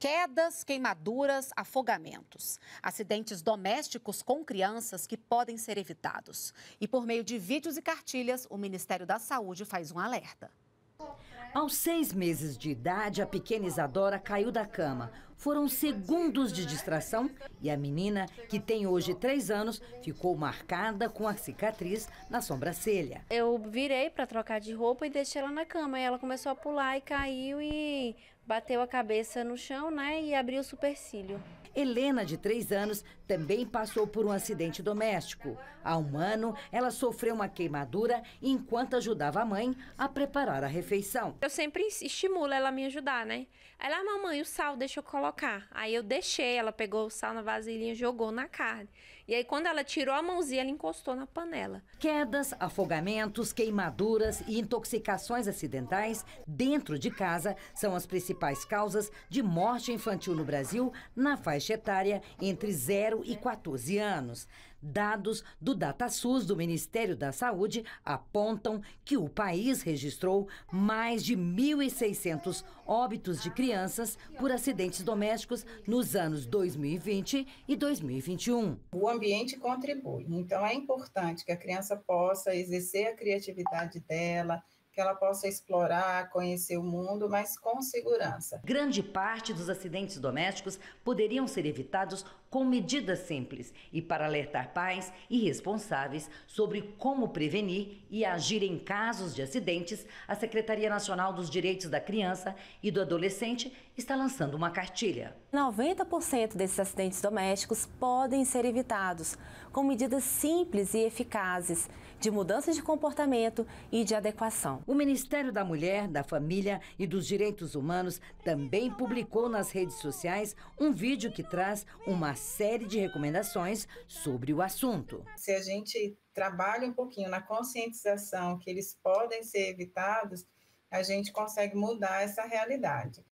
Quedas, queimaduras, afogamentos. Acidentes domésticos com crianças que podem ser evitados. E por meio de vídeos e cartilhas, o Ministério da Saúde faz um alerta. Aos seis meses de idade, a pequena Isadora caiu da cama. Foram segundos de distração e a menina, que tem hoje três anos, ficou marcada com a cicatriz na sobrancelha. Eu virei para trocar de roupa e deixei ela na cama. E ela começou a pular e caiu e bateu a cabeça no chão, né, e abriu o supercílio. Helena, de 3 anos, também passou por um acidente doméstico. Há um ano, ela sofreu uma queimadura enquanto ajudava a mãe a preparar a refeição. Eu sempre estimulo ela a me ajudar, né? Ela, ah, mamãe, o sal, deixa eu colocar. Aí eu deixei, ela pegou o sal na vasilhinha e jogou na carne. E aí, quando ela tirou a mãozinha, ela encostou na panela. Quedas, afogamentos, queimaduras e intoxicações acidentais dentro de casa são as principais causas de morte infantil no Brasil na faixa etária entre 0 e 14 anos. Dados do DataSUS do Ministério da Saúde apontam que o país registrou mais de 1.600 óbitos de crianças por acidentes domésticos nos anos 2020 e 2021. O ambiente contribui, então é importante que a criança possa exercer a criatividade dela, que ela possa explorar, conhecer o mundo, mas com segurança. Grande parte dos acidentes domésticos poderiam ser evitados com medidas simples e para alertar pais e responsáveis sobre como prevenir e agir em casos de acidentes, a Secretaria Nacional dos Direitos da Criança e do Adolescente está lançando uma cartilha. 90% desses acidentes domésticos podem ser evitados com medidas simples e eficazes de mudança de comportamento e de adequação. O Ministério da Mulher, da Família e dos Direitos Humanos também publicou nas redes sociais um vídeo que traz uma série de recomendações sobre o assunto. Se a gente trabalha um pouquinho na conscientização que eles podem ser evitados, a gente consegue mudar essa realidade.